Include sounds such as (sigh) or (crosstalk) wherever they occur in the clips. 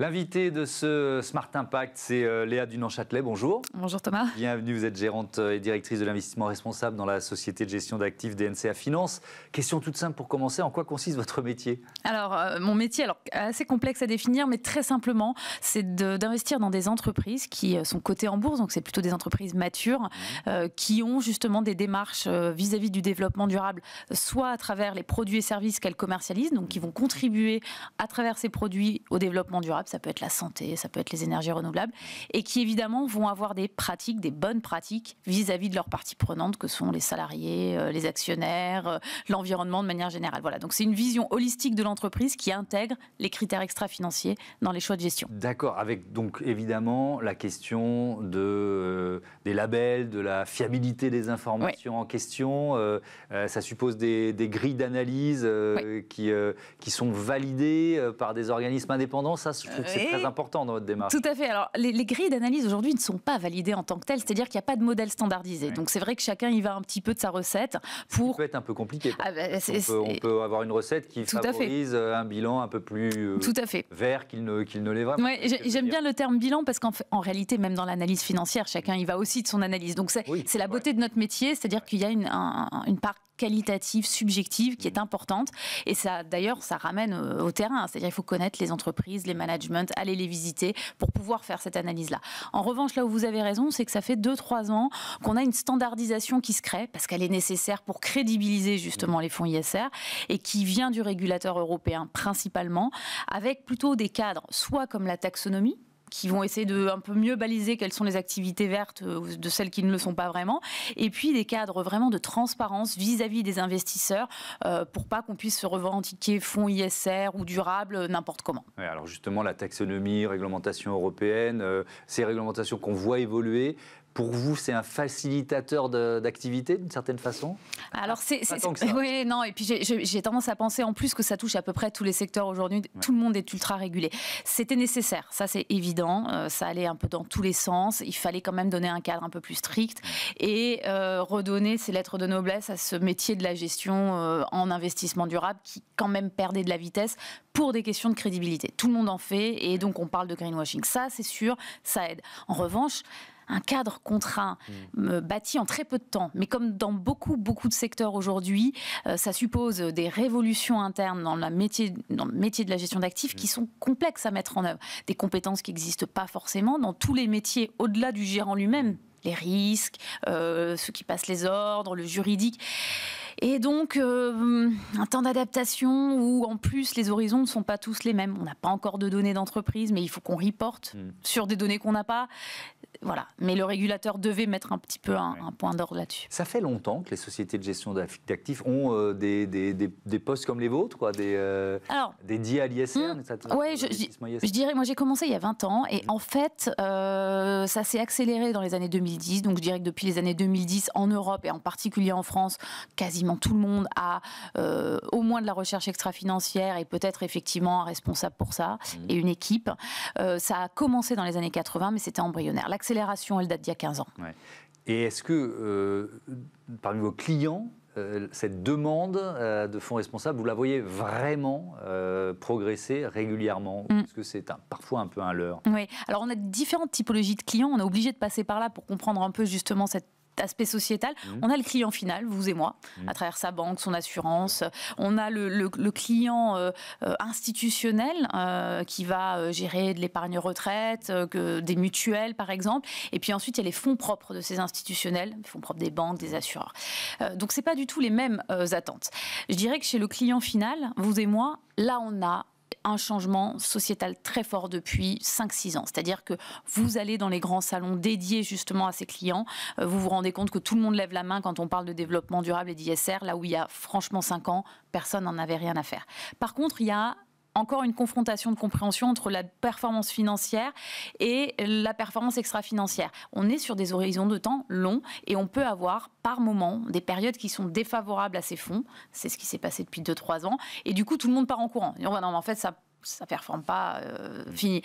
L'invité de ce Smart Impact, c'est euh, Léa Dunant-Châtelet. Bonjour. Bonjour Thomas. Bienvenue, vous êtes gérante euh, et directrice de l'investissement responsable dans la société de gestion d'actifs DNCA Finance. Question toute simple pour commencer, en quoi consiste votre métier Alors, euh, mon métier, alors assez complexe à définir, mais très simplement, c'est d'investir dans des entreprises qui sont cotées en bourse, donc c'est plutôt des entreprises matures, mmh. qui ont justement des démarches vis-à-vis -vis du développement durable, soit à travers les produits et services qu'elles commercialisent, donc qui vont contribuer à travers ces produits au développement durable ça peut être la santé, ça peut être les énergies renouvelables, et qui évidemment vont avoir des pratiques, des bonnes pratiques vis-à-vis -vis de leurs parties prenantes, que sont les salariés, euh, les actionnaires, euh, l'environnement de manière générale. Voilà, donc c'est une vision holistique de l'entreprise qui intègre les critères extra-financiers dans les choix de gestion. D'accord, avec donc évidemment la question de euh, des labels, de la fiabilité des informations en question. Euh, euh, ça suppose des, des grilles d'analyse euh, qui, qui sont validées par des organismes indépendants. Ça, je trouve que c'est très important dans votre démarche. Tout à fait. Alors, les, les grilles d'analyse aujourd'hui ne sont pas validées en tant que telles, c'est-à-dire qu'il n'y a pas de modèle standardisé. Donc, c'est vrai que chacun y va un petit peu de sa recette. Pour... Ça peut être un peu compliqué. Ah, bah, on, peut, avoir une recette qui favorise un bilan un peu plus Tout à fait. vert qu'il ne, qu'il ne l'est vraiment. J'aime bien le terme bilan parce qu'en en réalité, même dans l'analyse financière, chacun y va aussi de son analyse. Donc c'est la beauté de notre métier, c'est-à-dire qu'il y a une, part qualitative, subjective, qui est mhm. importante. Et ça, d'ailleurs, ça ramène au, terrain. C'est-à-dire qu'il faut connaître les entreprises, les managements, aller les visiter pour pouvoir faire cette analyse-là. En revanche, là où vous avez raison, c'est que ça fait 2-3 ans qu'on a une standardisation qui se crée, parce qu'elle est nécessaire pour crédibiliser justement les fonds ISR, et qui vient du régulateur européen principalement, avec plutôt des cadres, soit comme la taxonomie, qui vont essayer de un peu mieux baliser quelles sont les activités vertes euh, de celles qui ne le sont pas vraiment. Et puis des cadres vraiment de transparence vis-à-vis des investisseurs euh, pour pas qu'on puisse se revendiquer fonds ISR ou durables euh, n'importe comment. alors justement, la taxonomie, réglementation européenne, ces réglementations qu'on voit évoluer, pour vous, c'est un facilitateur d'activité d'une certaine façon Alors, c'est. Oui, non, et puis j'ai tendance à penser en plus que ça touche à peu près tous les secteurs aujourd'hui. Tout le monde est ultra régulé. C'était nécessaire, ça c'est évident. Euh, ça allait un peu dans tous les sens. Il fallait quand même donner un cadre un peu plus strict et euh, redonner ces lettres de noblesse à ce métier de la gestion euh, en investissement durable qui, quand même, perdait de la vitesse pour des questions de crédibilité. Tout le monde en fait et donc on parle de greenwashing. Ça, c'est sûr, ça aide. En revanche, un cadre contraint mmh. bâti en très peu de temps. Mais comme dans beaucoup, beaucoup de secteurs aujourd'hui, euh, ça suppose des révolutions internes dans, la métier, dans le métier de la gestion d'actifs mmh. qui sont complexes à mettre en œuvre. Des compétences qui n'existent pas forcément dans tous les métiers, au-delà du gérant lui-même. Mmh. Les risques, euh, ceux qui passent les ordres, le juridique. Et donc, euh, un temps d'adaptation où, en plus, les horizons ne sont pas tous les mêmes. On n'a pas encore de données d'entreprise, mais il faut qu'on reporte sur des données qu'on n'a pas voilà. Mais le régulateur devait mettre un petit peu un, point d'ordre là-dessus. Ça fait longtemps que les sociétés de gestion d'actifs ont euh, des, des, des, des, postes comme les vôtres, quoi, des, euh, des dits à l'ISR hmm, Oui, je, dirais, moi j'ai commencé il y a 20 ans, et hmm. en fait, euh, ça s'est accéléré dans les années 2010. Donc je dirais que depuis les années 2010, en Europe et en particulier en France, quasiment tout le monde a euh, au moins de la recherche extra-financière et peut-être effectivement un responsable pour ça hmm. et une équipe. ça a commencé dans les années 80, mais c'était embryonnaire accélération, elle date d'il y a 15 ans. Et est-ce que euh, parmi vos clients, euh, cette demande euh, de fonds responsables, vous la voyez vraiment progresser régulièrement Parce mm. que c'est parfois un peu un leurre Oui, alors on a différentes typologies de clients, on est obligé de passer par là pour comprendre un peu justement cette aspect sociétal, mmh. on a le client final, vous et moi, mmh. à travers sa banque, son assurance. On a le, client euh, euh, institutionnel euh, qui va gérer de l'épargne retraite, que, des mutuelles par exemple. Et puis ensuite, il y a les fonds propres de ces institutionnels, les fonds propres des banques, des assureurs. donc, ce n'est pas du tout les mêmes attentes. Je dirais que chez le client final, vous et moi, là, on a un changement sociétal très fort depuis 5-6 ans. C'est-à-dire que vous allez dans les grands salons dédiés justement à ces clients, euh, vous vous rendez compte que tout le monde lève la main quand on parle de développement durable et d'ISR, là où il y a franchement 5 ans, personne n'en avait rien à faire. Par contre, il y a encore une confrontation de compréhension entre la performance financière et la performance extra-financière. On est sur des horizons de temps longs et on peut avoir par moment des périodes qui sont défavorables à ces fonds. C'est ce qui s'est passé depuis 2-3 ans. Et du coup, tout le monde part en courant. on non, en fait, ça ça performe pas, euh, mmh. fini.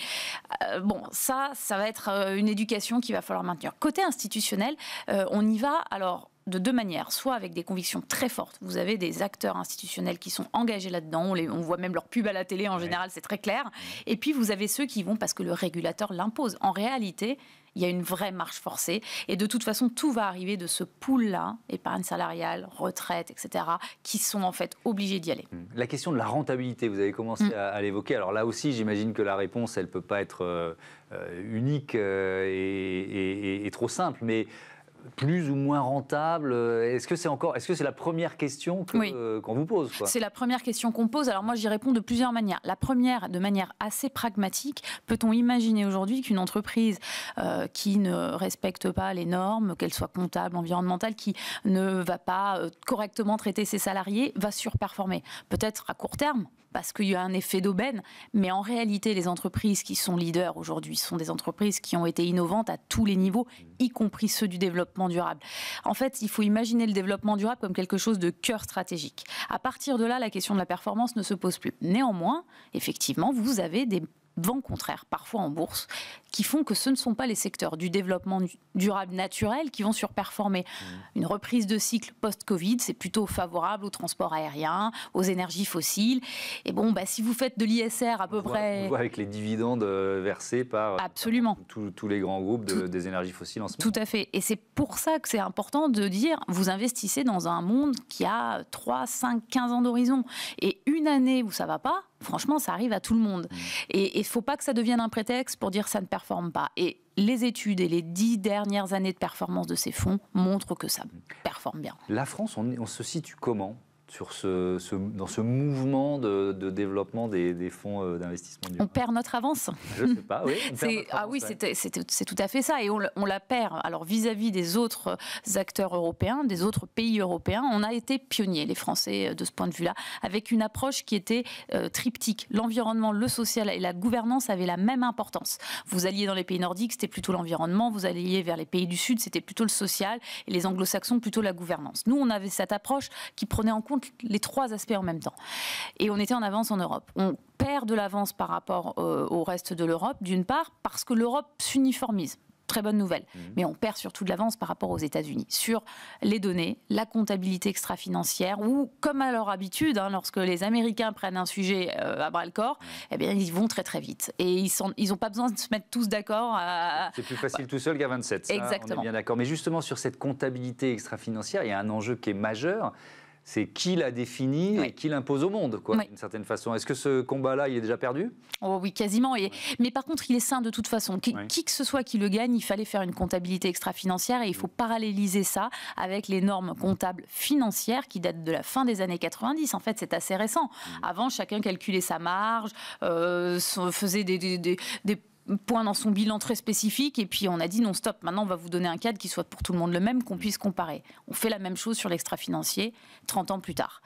Euh, bon, ça, ça va être euh, une éducation qu'il va falloir maintenir. Côté institutionnel, on y va. Alors, de deux manières. Soit avec des convictions très fortes. Vous avez des acteurs institutionnels qui sont engagés là-dedans. On, les, on voit même leur pub à la télé en général, c'est très clair. Et puis vous avez ceux qui vont parce que le régulateur l'impose. En réalité, il y a une vraie marche forcée. Et de toute façon, tout va arriver de ce pool-là, épargne salariale, retraite, etc., qui sont en fait obligés d'y aller. Hmm. La question de la rentabilité, vous avez commencé hmm. à, l'évoquer. Alors là aussi, j'imagine que la réponse, elle ne peut pas être euh, euh, unique euh, et, trop simple. Mais plus ou moins rentable euh, Est-ce que c'est encore, est-ce que c'est la première question euh, qu'on vous pose C'est la première question qu'on pose. Alors moi, j'y réponds de plusieurs manières. La première, de manière assez pragmatique, peut-on imaginer aujourd'hui qu'une entreprise euh, qui ne respecte pas les normes, qu'elle soit comptable, environnementale, qui ne va pas correctement traiter ses salariés, va surperformer Peut-être à court terme, parce qu'il y a un effet d'aubaine. Mais en réalité, les entreprises qui sont leaders aujourd'hui sont des entreprises qui ont été innovantes à tous les niveaux, y compris ceux du développement durable. En fait, il faut imaginer le développement durable comme quelque chose de cœur stratégique. À partir de là, la question de la performance ne se pose plus. Néanmoins, effectivement, vous avez des vent contraire, parfois en bourse, qui font que ce ne sont pas les secteurs du développement durable naturel qui vont surperformer. Mmh. Une reprise de cycle post-Covid, c'est plutôt favorable au transport aérien, aux énergies fossiles. Et bon, bah, si vous faites de l'ISR à peu près... On voit avec les dividendes euh, versés par euh, Absolument. tous les grands groupes des énergies fossiles en ce moment. Tout à fait. Et c'est pour ça que c'est important de dire, vous investissez dans un monde qui a 3, 5, 15 ans d'horizon. Et une année où ça ne va pas, franchement, ça arrive à tout le monde. Mmh. Et il ne faut pas que ça devienne un prétexte pour dire ça ne performe pas. Et les études et les dix dernières années de performance de ces fonds montrent que ça performe bien. La France, on, se situe comment sur ce, dans ce mouvement de, de développement des, fonds euh, d'investissement On perd notre avance. Je sais pas, oui. (laughs) ah oui, c'est tout à fait ça. Et on, la perd. Alors vis-à-vis des autres acteurs européens, des autres pays européens, on a été pionniers, les Français, euh, de ce point de vue-là, avec une approche qui était euh, triptyque. L'environnement, le social et la gouvernance avaient la même importance. Vous alliez dans les pays nordiques, c'était plutôt l'environnement. Vous alliez vers les pays du Sud, c'était plutôt le social. Et les anglo-saxons, plutôt la gouvernance. Nous, on avait cette approche qui prenait en compte les trois aspects en même temps. Et on était en avance en Europe. On perd de l'avance par rapport euh, au reste de l'Europe, d'une part, parce que l'Europe s'uniformise très bonne nouvelle. Mmh. Mais on perd surtout de l'avance par rapport aux États-Unis sur les données, la comptabilité extra-financière, ou comme à leur habitude, hein, lorsque les Américains prennent un sujet euh, à bras le corps, mmh. eh bien ils vont très très vite et ils n'ont ils pas besoin de se mettre tous d'accord. À... C'est plus facile tout seul qu'à 27. Exactement. on est bien d'accord. Mais justement sur cette comptabilité extra-financière, il y a un enjeu qui est majeur c'est qui la définit et qui l'impose au monde, quoi, d'une certaine façon. Est-ce que ce combat-là, il est déjà perdu oh Oui, quasiment. mais par contre, il est sain de toute façon. Qui, que ce soit qui le gagne, il fallait faire une comptabilité extra-financière et il faut mm. paralléliser ça avec les normes comptables financières qui datent de la fin des années 90. En fait, c'est assez récent. Mm. Avant, chacun calculait sa marge, euh, faisait des point dans son bilan très spécifique. Et puis on a dit non, stop, maintenant on va vous donner un cadre qui soit pour tout le monde le même, qu'on mmh. puisse comparer. On fait la même chose sur l'extra-financier 30 ans plus tard.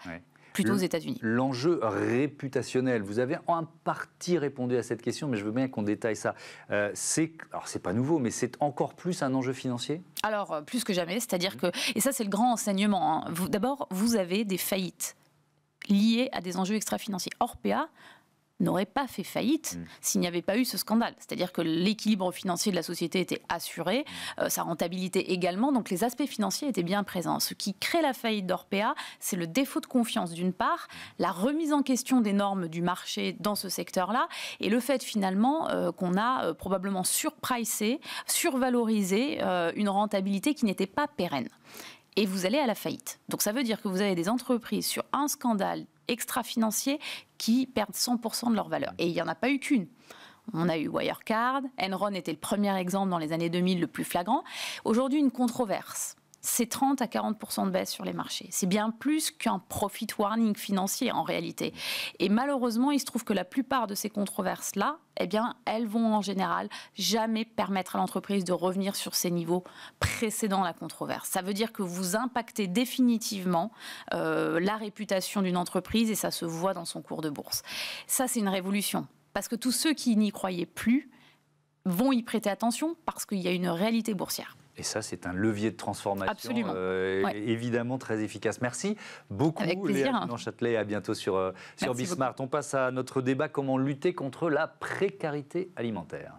plutôt aux États-Unis. L'enjeu réputationnel, vous avez en partie répondu à cette question, mais je veux bien qu'on détaille ça. Euh, c'est, alors c'est pas nouveau, mais c'est encore plus un enjeu financier Alors, euh, plus que jamais, c'est-à-dire mmh. que, et ça c'est le grand enseignement, hein. d'abord, vous avez des faillites liées à des enjeux extra-financiers. hors P.A., n'aurait pas fait faillite mm. s'il n'y avait pas eu ce scandale. C'est-à-dire que l'équilibre financier de la société était assuré, mm. euh, sa rentabilité également, donc les aspects financiers étaient bien présents. Ce qui crée la faillite d'Orpea, c'est le défaut de confiance d'une part, mm. la remise en question des normes du marché dans ce secteur-là, et le fait finalement euh, qu'on a euh, probablement surpricé, survalorisé une rentabilité qui n'était pas pérenne et vous allez à la faillite. Donc ça veut dire que vous avez des entreprises sur un scandale extra-financier qui perdent 100% de leur valeur. Et il n'y en a pas eu qu'une. On a eu Wirecard, Enron était le premier exemple dans les années 2000 le plus flagrant. Aujourd'hui, une controverse c'est 30 à 40 de baisse sur les marchés. C'est bien plus qu'un profit warning financier en réalité. Et malheureusement, il se trouve que la plupart de ces controverses-là, eh bien, elles vont en général jamais permettre à l'entreprise de revenir sur ses niveaux précédant la controverse. Ça veut dire que vous impactez définitivement euh, la réputation d'une entreprise et ça se voit dans son cours de bourse. Ça, c'est une révolution. Parce que tous ceux qui n'y croyaient plus vont y prêter attention parce qu'il y a une réalité boursière. Et ça, c'est un levier de transformation euh, évidemment très efficace. Merci beaucoup, Avec Léa Châtelet. À bientôt sur, euh, Bismart. On passe à notre débat comment lutter contre la précarité alimentaire.